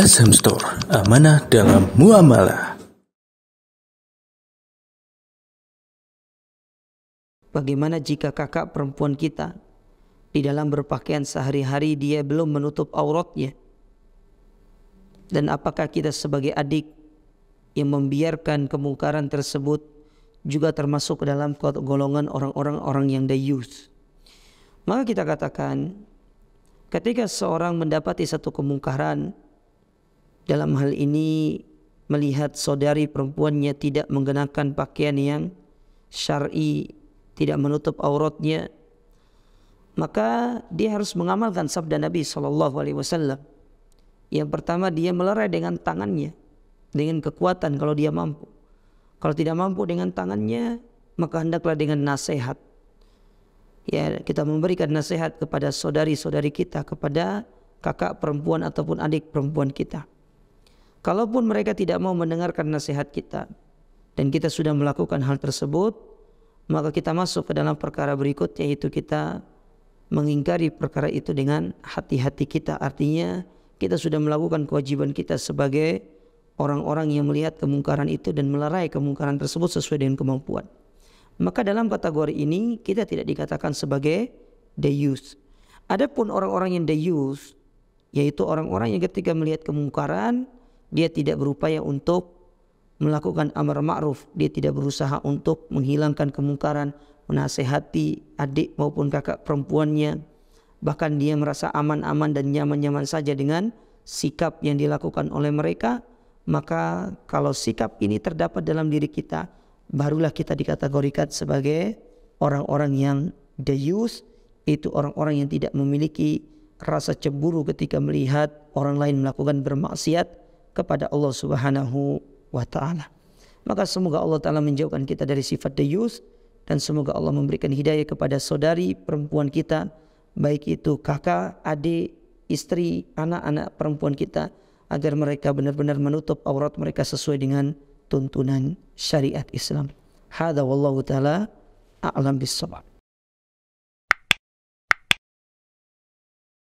SM Store, amanah dalam muamalah. Bagaimana jika kakak perempuan kita di dalam berpakaian sehari-hari dia belum menutup auratnya? Dan apakah kita sebagai adik yang membiarkan kemungkaran tersebut juga termasuk dalam golongan orang-orang orang yang dayus? Maka kita katakan ketika seorang mendapati satu kemungkaran dalam hal ini melihat saudari perempuannya tidak mengenakan pakaian yang syar'i, tidak menutup auratnya, maka dia harus mengamalkan sabda Nabi Shallallahu Alaihi Wasallam. Yang pertama dia melerai dengan tangannya, dengan kekuatan kalau dia mampu. Kalau tidak mampu dengan tangannya, maka hendaklah dengan nasihat. Ya, kita memberikan nasihat kepada saudari-saudari kita, kepada kakak perempuan ataupun adik perempuan kita. Kalaupun mereka tidak mau mendengarkan nasihat kita dan kita sudah melakukan hal tersebut, maka kita masuk ke dalam perkara berikut yaitu kita mengingkari perkara itu dengan hati-hati kita. Artinya kita sudah melakukan kewajiban kita sebagai orang-orang yang melihat kemungkaran itu dan melerai kemungkaran tersebut sesuai dengan kemampuan. Maka dalam kategori ini kita tidak dikatakan sebagai deus. Adapun orang-orang yang deus yaitu orang-orang yang ketika melihat kemungkaran dia tidak berupaya untuk melakukan amar ma'ruf, dia tidak berusaha untuk menghilangkan kemungkaran, menasehati adik maupun kakak perempuannya, bahkan dia merasa aman-aman dan nyaman-nyaman saja dengan sikap yang dilakukan oleh mereka, maka kalau sikap ini terdapat dalam diri kita, barulah kita dikategorikan sebagai orang-orang yang dayus, itu orang-orang yang tidak memiliki rasa cemburu ketika melihat orang lain melakukan bermaksiat kepada Allah Subhanahu wa taala. Maka semoga Allah taala menjauhkan kita dari sifat dayus dan semoga Allah memberikan hidayah kepada saudari perempuan kita baik itu kakak, adik, istri, anak-anak perempuan kita agar mereka benar-benar menutup aurat mereka sesuai dengan tuntunan syariat Islam. Hada wallahu taala a'lam bissawab.